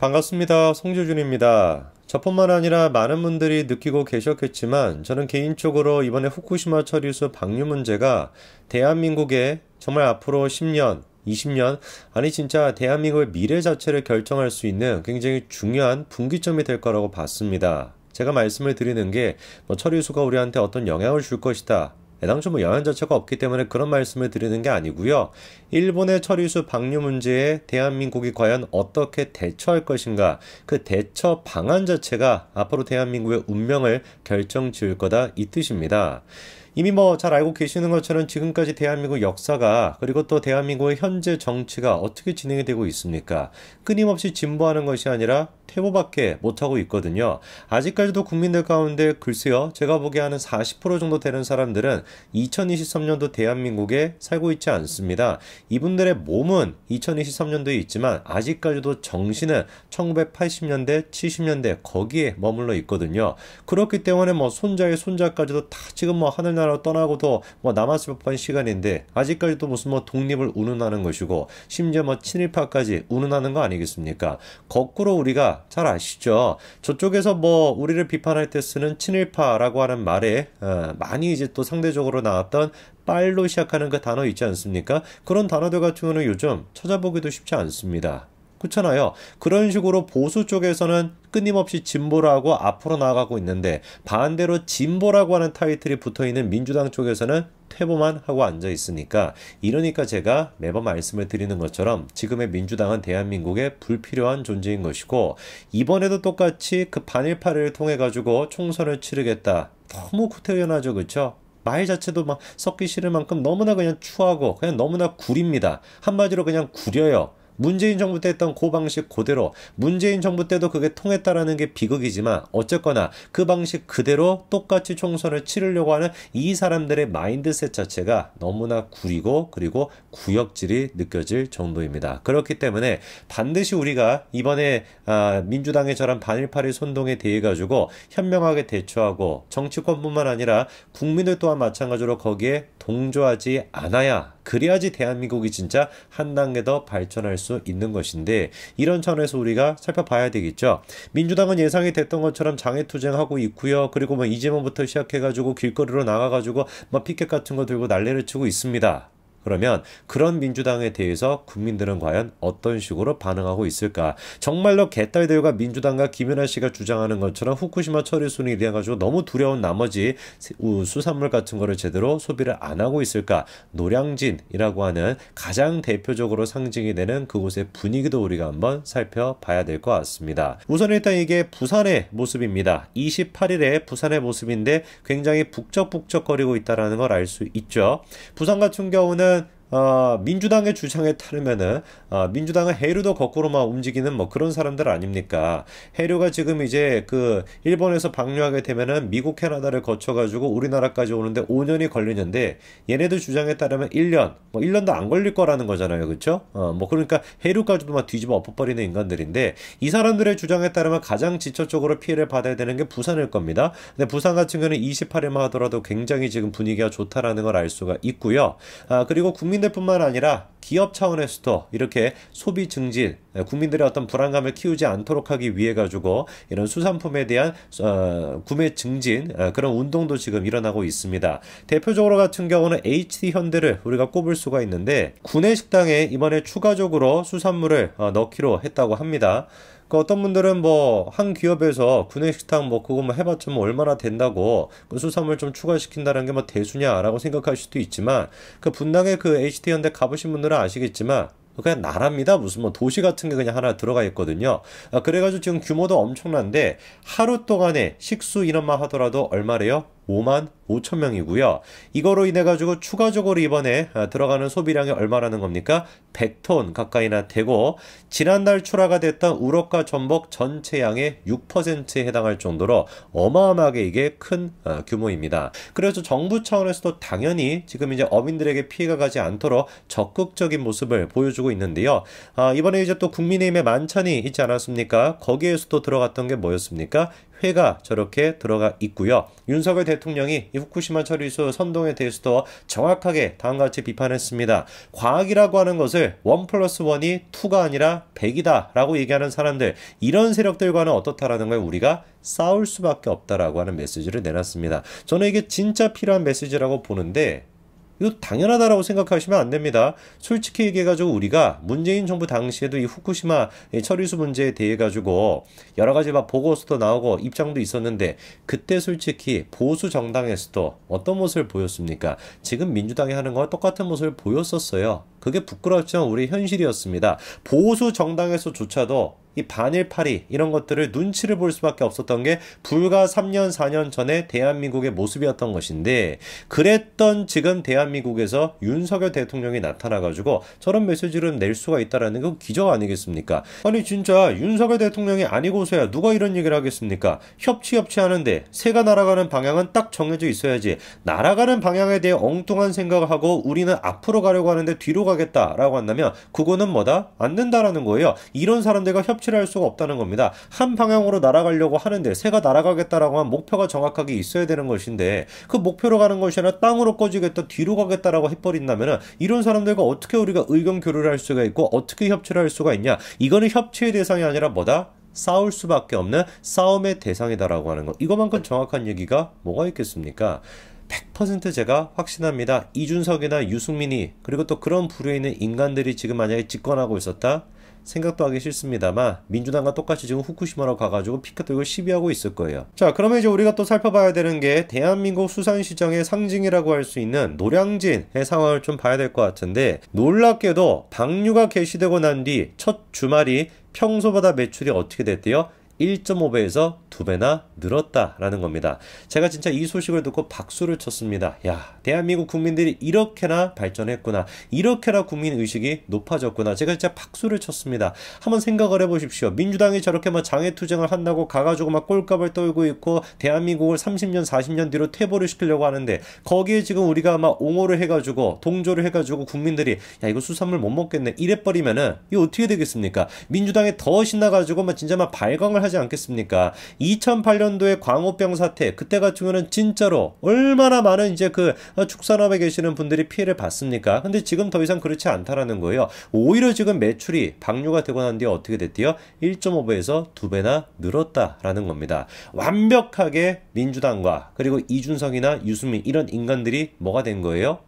반갑습니다. 송재준입니다 저뿐만 아니라 많은 분들이 느끼고 계셨겠지만 저는 개인적으로 이번에 후쿠시마 처리수 방류 문제가 대한민국의 정말 앞으로 10년, 20년, 아니 진짜 대한민국의 미래 자체를 결정할 수 있는 굉장히 중요한 분기점이 될 거라고 봤습니다. 제가 말씀을 드리는 게뭐 처리수가 우리한테 어떤 영향을 줄 것이다. 당초 뭐 연안 자체가 없기 때문에 그런 말씀을 드리는 게 아니고요. 일본의 처리수 방류 문제에 대한민국이 과연 어떻게 대처할 것인가 그 대처 방안 자체가 앞으로 대한민국의 운명을 결정 지을 거다 이 뜻입니다. 이미 뭐 잘 알고 계시는 것처럼 지금까지 대한민국 역사가 그리고 또 대한민국의 현재 정치가 어떻게 진행이 되고 있습니까? 끊임없이 진보하는 것이 아니라 퇴보밖에 못하고 있거든요. 아직까지도 국민들 가운데 글쎄요, 제가 보기에 하는 40% 정도 되는 사람들은 2023년도 대한민국에 살고 있지 않습니다. 이분들의 몸은 2023년도에 있지만 아직까지도 정신은 1980년대, 70년대 거기에 머물러 있거든요. 그렇기 때문에 뭐 손자의 손자까지도 다 지금 뭐 하늘나 우리나라 떠나고도 뭐 남았을 법한 시간인데 아직까지도 무슨 뭐 독립을 운운하는 것이고 심지어 뭐 친일파까지 운운하는 거 아니겠습니까? 거꾸로 우리가 잘 아시죠? 저쪽에서 뭐 우리를 비판할 때 쓰는 친일파라고 하는 말에 어, 많이 이제 또 상대적으로 나왔던 빨로 시작하는 그 단어 있지 않습니까? 그런 단어들 같은 경우는 요즘 찾아보기도 쉽지 않습니다. 그렇잖아요. 그런 식으로 보수 쪽에서는 끊임없이 진보라고 앞으로 나아가고 있는데 반대로 진보라고 하는 타이틀이 붙어 있는 민주당 쪽에서는 퇴보만 하고 앉아 있으니까 이러니까 제가 매번 말씀을 드리는 것처럼 지금의 민주당은 대한민국에 불필요한 존재인 것이고 이번에도 똑같이 그 반일파를 통해 가지고 총선을 치르겠다. 너무 구태연하죠, 그쵸말 자체도 막 섞기 싫을 만큼 너무나 그냥 추하고 그냥 너무나 구립니다. 한마디로 그냥 구려요. 문재인 정부 때 했던 그 방식 그대로 문재인 정부 때도 그게 통했다라는 게 비극이지만 어쨌거나 그 방식 그대로 똑같이 총선을 치르려고 하는 이 사람들의 마인드셋 자체가 너무나 구리고 그리고 구역질이 느껴질 정도입니다. 그렇기 때문에 반드시 우리가 이번에 아, 민주당의 저런 반일파리 선동에 대해 가지고 현명하게 대처하고 정치권뿐만 아니라 국민들 또한 마찬가지로 거기에 동조하지 않아야 그래야지 대한민국이 진짜 한 단계 더 발전할 수 있는 것인데 이런 차원에서 우리가 살펴봐야 되겠죠. 민주당은 예상이 됐던 것처럼 장애투쟁하고 있고요. 그리고 뭐 이재명부터 시작해가지고 길거리로 나가가지고 막 뭐 피켓 같은 거 들고 난리를 치고 있습니다. 그러면 그런 민주당에 대해서 국민들은 과연 어떤 식으로 반응하고 있을까? 정말로 개딸들과 민주당과 김연아 씨가 주장하는 것처럼 후쿠시마 처리 순위에 대해 가지고 너무 두려운 나머지 수산물 같은 거를 제대로 소비를 안 하고 있을까? 노량진이라고 하는 가장 대표적으로 상징이 되는 그곳의 분위기도 우리가 한번 살펴봐야 될 것 같습니다. 우선 일단 이게 부산의 모습입니다. 28일에 부산의 모습인데 굉장히 북적북적거리고 있다는 걸 알 수 있죠. 부산 같은 경우는 어, 민주당의 주장에 따르면은 어, 민주당은 해류도 거꾸로만 움직이는 뭐 그런 사람들 아닙니까? 해류가 지금 이제 그 일본에서 방류하게 되면은 미국 캐나다를 거쳐가지고 우리나라까지 오는데 5년이 걸리는데 얘네들 주장에 따르면 1년 뭐 1년도 안 걸릴 거라는 거잖아요, 그렇죠? 어, 뭐 그러니까 해류까지도 막 뒤집어 엎어버리는 인간들인데 이 사람들의 주장에 따르면 가장 지적적으로 피해를 받아야 되는 게 부산일 겁니다. 근데 부산 같은 경우는 28일만 하더라도 굉장히 지금 분위기가 좋다라는 걸 알 수가 있고요. 아 그리고 국민 국민들뿐만 아니라 기업 차원에서도 이렇게 소비 증진, 국민들의 어떤 불안감을 키우지 않도록 하기 위해 가지고 이런 수산품에 대한 어, 구매 증진 어, 그런 운동도 지금 일어나고 있습니다. 대표적으로 같은 경우는 HT 현대를 우리가 꼽을 수가 있는데 구내 식당에 이번에 추가적으로 수산물을 어, 넣기로 했다고 합니다. 그 어떤 분들은 뭐 한 기업에서 구내식당 뭐 그거 뭐 해봤자 뭐 얼마나 된다고 그 수산물 좀 추가시킨다는 게 뭐 대수냐라고 생각할 수도 있지만 그 분당의 그 HT 현대 가보신 분들은 아시겠지만 뭐 그냥 나라입니다. 무슨 뭐 도시 같은 게 그냥 하나 들어가 있거든요. 아, 그래가지고 지금 규모도 엄청난데 하루 동안에 식수 이런만 하더라도 얼마래요? 5만 5천 명이고요. 이거로 인해 가지고 추가적으로 이번에 아, 들어가는 소비량이 얼마라는 겁니까? 100톤 가까이나 되고 지난달 출하가 됐던 우럭과 전복 전체 양의 6%에 해당할 정도로 어마어마하게 이게 큰 아, 규모입니다. 그래서 정부 차원에서도 당연히 지금 이제 어민들에게 피해가 가지 않도록 적극적인 모습을 보여주고 있는데요. 아, 이번에 이제 또 국민의힘의 만찬이 있지 않았습니까? 거기에서도 들어갔던 게 뭐였습니까? 회가 저렇게 들어가 있고요. 윤석열 대통령이 이 후쿠시마 처리수 선동에 대해서도 정확하게 다음과 같이 비판했습니다. 과학이라고 하는 것을 1 플러스 1이2가 아니라 1 0 0이다라고 얘기하는 사람들 이런 세력들과는 어떻다라는 걸 우리가 싸울 수밖에 없다라고 하는 메시지를 내놨습니다. 저는 이게 진짜 필요한 메시지라고 보는데 이거 당연하다라고 생각하시면 안 됩니다. 솔직히 얘기해가지고 우리가 문재인 정부 당시에도 이 후쿠시마 처리수 문제에 대해 가지고 여러 가지 막 보고서도 나오고 입장도 있었는데 그때 솔직히 보수 정당에서도 어떤 모습을 보였습니까? 지금 민주당이 하는 거와 똑같은 모습을 보였었어요. 그게 부끄럽지만 우리 현실이었습니다. 보수 정당에서조차도 이 반일파리 이런 것들을 눈치를 볼 수밖에 없었던 게 불과 3년 4년 전에 대한민국의 모습이었던 것인데 그랬던 지금 대한민국에서 윤석열 대통령이 나타나가지고 저런 메시지를 낼 수가 있다라는 건 기적 아니겠습니까? 아니 진짜 윤석열 대통령이 아니고서야 누가 이런 얘기를 하겠습니까? 협치 협치하는데 새가 날아가는 방향은 딱 정해져 있어야지 날아가는 방향에 대해 엉뚱한 생각을 하고 우리는 앞으로 가려고 하는데 뒤로 가 가겠다라고 한다면 그거는 뭐다? 안 된다라는 거예요. 이런 사람들과 협치를 할 수가 없다는 겁니다. 한 방향으로 날아가려고 하는데 새가 날아가겠다라고 한 목표가 정확하게 있어야 되는 것인데 그 목표로 가는 것이 아니라 땅으로 꺼지겠다 뒤로 가겠다라고 해버린다면 이런 사람들과 어떻게 우리가 의견 교류를 할 수가 있고 어떻게 협치를 할 수가 있냐 이거는 협치의 대상이 아니라 뭐다? 싸울 수밖에 없는 싸움의 대상이다라고 하는 거이것만큼 정확한 얘기가 뭐가 있겠습니까? 100% 제가 확신합니다. 이준석이나 유승민이 그리고 또 그런 부류에 있는 인간들이 지금 만약에 집권하고 있었다 생각도 하기 싫습니다만 민주당과 똑같이 지금 후쿠시마로 가가지고 피켓 들고 시비하고 있을 거예요. 자 그러면 이제 우리가 또 살펴봐야 되는 게 대한민국 수산시장의 상징이라고 할 수 있는 노량진의 상황을 좀 봐야 될 것 같은데 놀랍게도 방류가 개시되고 난 뒤 첫 주말이 평소보다 매출이 어떻게 됐대요? 1.5배에서 2배나 늘었다라는 겁니다. 제가 진짜 이 소식을 듣고 박수를 쳤습니다. 야, 대한민국 국민들이 이렇게나 발전했구나. 이렇게나 국민 의식이 높아졌구나. 제가 진짜 박수를 쳤습니다. 한번 생각을 해보십시오. 민주당이 저렇게 막 장애투쟁을 한다고 가가지고 막 꼴값을 떨고 있고 대한민국을 30년, 40년 뒤로 퇴보를 시키려고 하는데 거기에 지금 우리가 막 옹호를 해가지고 동조를 해가지고 국민들이 야, 이거 수산물 못 먹겠네. 이래버리면은 이거 어떻게 되겠습니까? 민주당이 더 신나가지고 막 진짜 막 발광을 할 하지 않겠습니까? 2008년도에 광우병 사태 그때 같은 경우는 진짜로 얼마나 많은 이제 그 어, 축산업에 계시는 분들이 피해를 봤습니까? 근데 지금 더 이상 그렇지 않다라는 거예요. 오히려 지금 매출이 방류가 되고 난 뒤에 어떻게 됐대요? 1.5배에서 2배나 늘었다라는 겁니다. 완벽하게 민주당과 그리고 이준석이나 유승민 이런 인간들이 뭐가 된 거예요?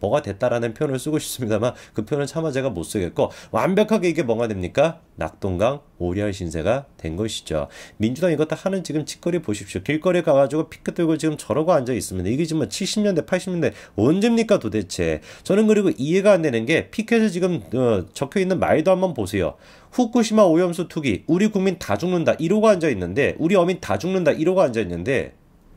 뭐가 됐다라는 표현을 쓰고 싶습니다만 그 표현은 차마 제가 못 쓰겠고 완벽하게 이게 뭐가 됩니까? 낙동강 오리알 신세가 된 것이죠. 민주당 이것도 하는 지금 직거리 보십시오. 길거리 가가지고 피크 들고 지금 저러고 앉아 있습니다. 이게 지금 70년대 뭐 80년대 언제입니까 도대체. 저는 그리고 이해가 안 되는 게 피켓에 지금 어, 적혀있는 말도 한번 보세요. 후쿠시마 오염수 투기 우리 국민 다 죽는다 1호가 앉아 있는데 우리 어민 다 죽는다 1호가 앉아 있는데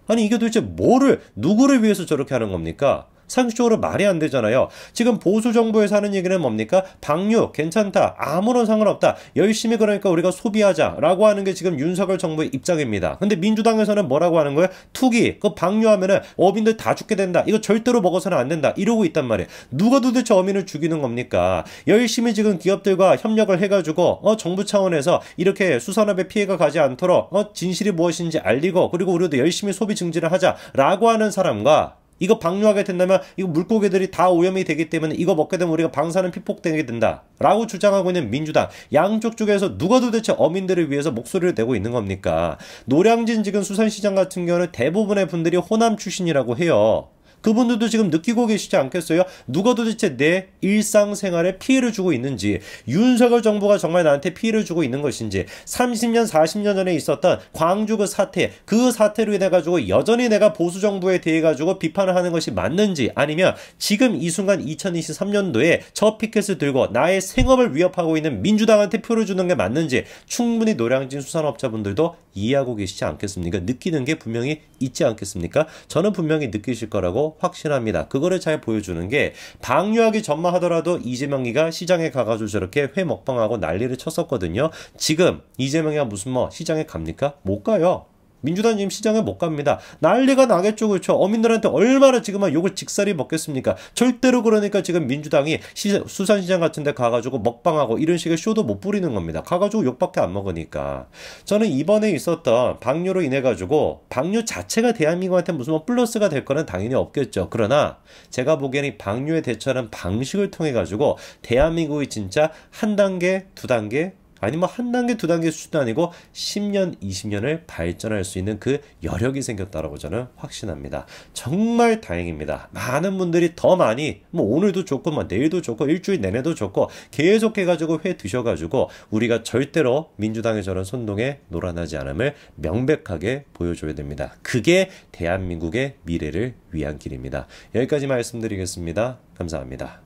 아니 이게 도대체 뭐를 누구를 위해서 저렇게 하는 겁니까? 상식적으로 말이 안 되잖아요. 지금 보수 정부에서 하는 얘기는 뭡니까? 방류 괜찮다. 아무런 상관없다. 열심히 그러니까 우리가 소비하자라고 하는 게 지금 윤석열 정부의 입장입니다. 근데 민주당에서는 뭐라고 하는 거예요? 투기. 그 방류하면은 어민들 다 죽게 된다. 이거 절대로 먹어서는 안 된다. 이러고 있단 말이에요. 누가 도대체 어민을 죽이는 겁니까? 열심히 지금 기업들과 협력을 해가지고 어, 정부 차원에서 이렇게 수산업에 피해가 가지 않도록 어, 진실이 무엇인지 알리고 그리고 우리도 열심히 소비 증진을 하자라고 하는 사람과 이거 방류하게 된다면 이거 물고기들이 다 오염이 되기 때문에 이거 먹게 되면 우리가 방사능 피폭되게 된다라고 주장하고 있는 민주당 양쪽 쪽에서 누가 도대체 어민들을 위해서 목소리를 내고 있는 겁니까? 노량진 지금 수산시장 같은 경우는 대부분의 분들이 호남 출신이라고 해요. 그분들도 지금 느끼고 계시지 않겠어요? 누가 도대체 내 일상생활에 피해를 주고 있는지, 윤석열 정부가 정말 나한테 피해를 주고 있는 것인지, 30년, 40년 전에 있었던 광주 그 사태, 그 사태로 인해 가지고 여전히 내가 보수 정부에 대해 가지고 비판을 하는 것이 맞는지, 아니면 지금 이 순간 2023년도에 저 피켓을 들고 나의 생업을 위협하고 있는 민주당한테 표를 주는 게 맞는지 충분히 노량진 수산업자분들도 이해하고 계시지 않겠습니까? 느끼는 게 분명히 있지 않겠습니까? 저는 분명히 느끼실 거라고 확신합니다 그거를 잘 보여주는 게 방류하기 전만 하더라도 이재명이가 시장에 가가지고 저렇게 회 먹방하고 난리를 쳤었거든요. 지금 이재명이가 무슨 뭐 시장에 갑니까? 못 가요. 민주당 지금 시장에 못 갑니다. 난리가 나겠죠. 그렇죠. 어민들한테 얼마나 지금 한 욕을 직살이 먹겠습니까? 절대로 그러니까 지금 민주당이 시장, 수산시장 같은 데 가가지고 먹방하고 이런 식의 쇼도 못 부리는 겁니다. 가가지고 욕밖에 안 먹으니까. 저는 이번에 있었던 방류로 인해가지고 방류 자체가 대한민국한테 무슨 뭐 플러스가 될 거는 당연히 없겠죠. 그러나 제가 보기에는 방류에 대처하는 방식을 통해가지고 대한민국이 진짜 한 단계, 두 단계, 아니 면한 단계 두 단계 수준도 아니고 10년 20년을 발전할 수 있는 그 여력이 생겼다라고 저는 확신합니다. 정말 다행입니다. 많은 분들이 더 많이 뭐 오늘도 좋고 뭐 내일도 좋고 일주일 내내도 좋고 계속 해가지고 회 드셔가지고 우리가 절대로 민주당의 저런 선동에 놀아나지 않음을 명백하게 보여줘야 됩니다. 그게 대한민국의 미래를 위한 길입니다. 여기까지 말씀드리겠습니다. 감사합니다.